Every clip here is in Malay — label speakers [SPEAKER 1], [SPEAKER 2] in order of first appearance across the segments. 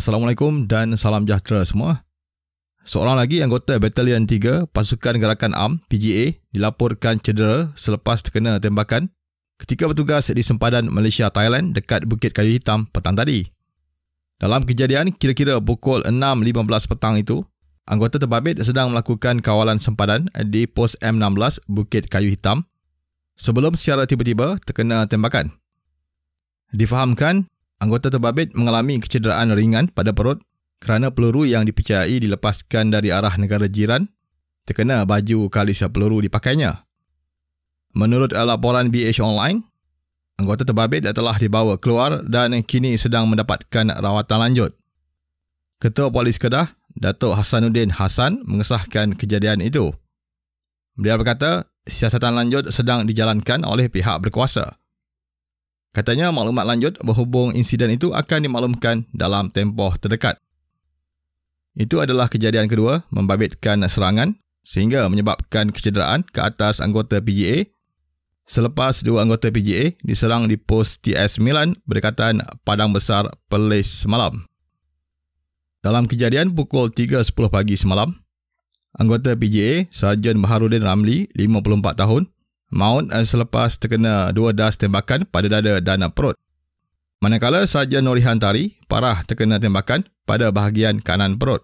[SPEAKER 1] Assalamualaikum dan salam sejahtera semua. Seorang lagi anggota Batalion 3 Pasukan Gerakan Am PGA dilaporkan cedera selepas terkena tembakan ketika bertugas di sempadan Malaysia Thailand dekat Bukit Kayu Hitam petang tadi. Dalam kejadian kira-kira pukul 6.15 petang itu, anggota terbabit sedang melakukan kawalan sempadan di pos M16 Bukit Kayu Hitam sebelum secara tiba-tiba terkena tembakan. Difahamkan Anggota terbabit mengalami kecederaan ringan pada perut kerana peluru yang dipercayai dilepaskan dari arah negara jiran terkena baju kalis peluru dipakainya. Menurut laporan BH Online, anggota terbabit telah dibawa keluar dan kini sedang mendapatkan rawatan lanjut. Ketua Polis Kedah, Datuk Hassanuddin Hasan mengesahkan kejadian itu. Beliau berkata, siasatan lanjut sedang dijalankan oleh pihak berkuasa. Katanya maklumat lanjut berhubung insiden itu akan dimaklumkan dalam tempoh terdekat. Itu adalah kejadian kedua membabitkan serangan sehingga menyebabkan kecederaan ke atas anggota PGA selepas dua anggota PGA diserang di pos TS Milan berdekatan Padang Besar Perlis semalam. Dalam kejadian pukul 3.10 pagi semalam, anggota PGA Sarjan Baharudin Ramli, 54 tahun, maut eh, selepas terkena dua das tembakan pada dada dan perut. Manakala saja Norihan Tari parah terkena tembakan pada bahagian kanan perut.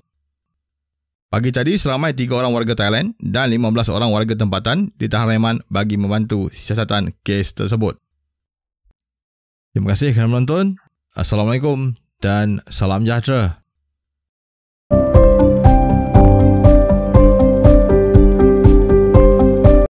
[SPEAKER 1] Pagi tadi seramai tiga orang warga Thailand dan 15 orang warga tempatan ditahan reman bagi membantu siasatan kes tersebut. Terima kasih kerana menonton. Assalamualaikum dan salam sejahtera.